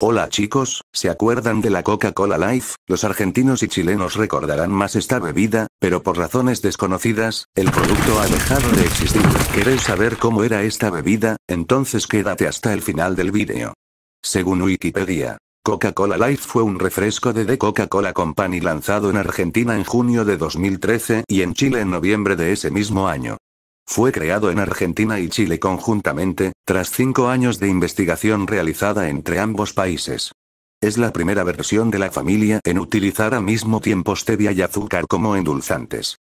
Hola chicos, ¿se acuerdan de la Coca-Cola Life? Los argentinos y chilenos recordarán más esta bebida, pero por razones desconocidas, el producto ha dejado de existir. ¿Queréis saber cómo era esta bebida? Entonces quédate hasta el final del vídeo. Según Wikipedia, Coca-Cola Life fue un refresco de The Coca-Cola Company lanzado en Argentina en junio de 2013 y en Chile en noviembre de ese mismo año. Fue creado en Argentina y Chile conjuntamente, tras cinco años de investigación realizada entre ambos países. Es la primera versión de la familia en utilizar a mismo tiempo stevia y azúcar como endulzantes.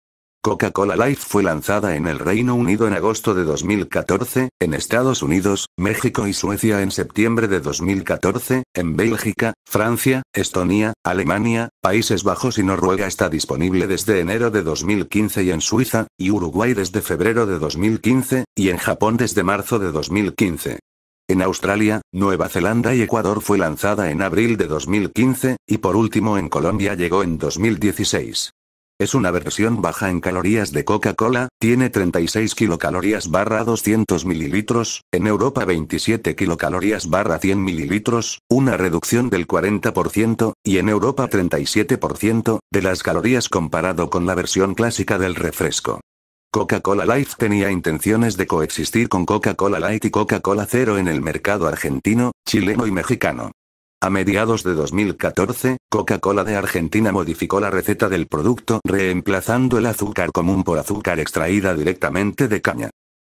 Coca-Cola Life fue lanzada en el Reino Unido en agosto de 2014, en Estados Unidos, México y Suecia en septiembre de 2014, en Bélgica, Francia, Estonia, Alemania, Países Bajos y Noruega está disponible desde enero de 2015 y en Suiza, y Uruguay desde febrero de 2015, y en Japón desde marzo de 2015. En Australia, Nueva Zelanda y Ecuador fue lanzada en abril de 2015, y por último en Colombia llegó en 2016. Es una versión baja en calorías de Coca-Cola, tiene 36 kilocalorías barra 200 mililitros, en Europa 27 kilocalorías barra 100 mililitros, una reducción del 40%, y en Europa 37% de las calorías comparado con la versión clásica del refresco. Coca-Cola Life tenía intenciones de coexistir con Coca-Cola Light y Coca-Cola Cero en el mercado argentino, chileno y mexicano. A mediados de 2014, Coca-Cola de Argentina modificó la receta del producto reemplazando el azúcar común por azúcar extraída directamente de caña.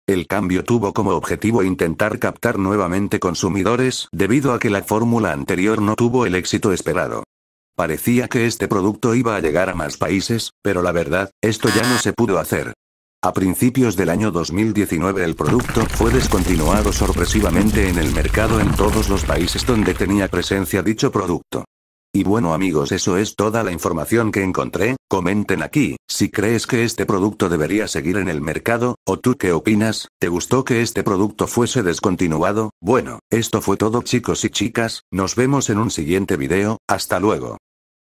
El cambio tuvo como objetivo intentar captar nuevamente consumidores debido a que la fórmula anterior no tuvo el éxito esperado. Parecía que este producto iba a llegar a más países, pero la verdad, esto ya no se pudo hacer. A principios del año 2019 el producto fue descontinuado sorpresivamente en el mercado en todos los países donde tenía presencia dicho producto. Y bueno amigos eso es toda la información que encontré, comenten aquí, si crees que este producto debería seguir en el mercado, o tú qué opinas, ¿te gustó que este producto fuese descontinuado? Bueno, esto fue todo chicos y chicas, nos vemos en un siguiente video, hasta luego.